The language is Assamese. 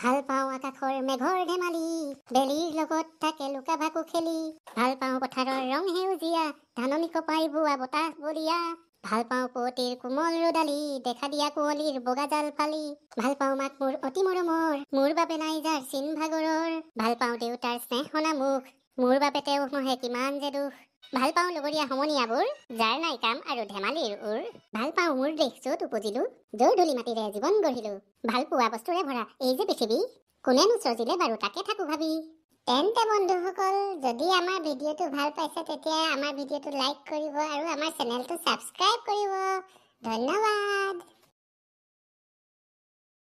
ভাল পাওঁ আকাশৰ মেঘৰ ধেমালি বেলিৰ লগত থাকে লুকা ভাকু খেলি ভাল পাওঁ পথাৰৰ ৰং সেউজীয়া ধাননি কপাই বোৱা বতাহ বলিয়া ভাল পাওঁ পুৱতিৰ কোমল ৰদালি দেখা দিয়া কুঁৱলীৰ বগা জাল ফালি ভাল পাওঁ মাক মোৰ অতি মৰমৰ মোৰ বাবে নাই যাৰ চিন ভাগৰৰ ভাল পাওঁ দেউতাৰ স্নেহনা মুখ মোৰ বাবে তেওঁ মহে কিমান যে দুখ ভাল পাওঁ লগৰীয়া সমনীয়াবোৰ যাৰ নাই কাম আৰু ধেমালিৰ উৰ ভাল পাওঁ মোৰ দেশ য'ত উপজিলো য'ৰ ধূলি মাটিৰে জীৱন গঢ়িলো ভাল পোৱা বস্তুৰে ভৰা এই যে পৃথিৱী কোনেনো চজিলে বাৰু তাকে থাকো ভাবি তেন্তে বন্ধুসকল যদি আমাৰ ভিডিঅ'টো ভাল পাইছে তেতিয়া আমাৰ ভিডিঅ'টো লাইক কৰিব আৰু আমাৰ চেনেলটো ছাবস্ক্ৰাইব কৰিব ধন্যবাদ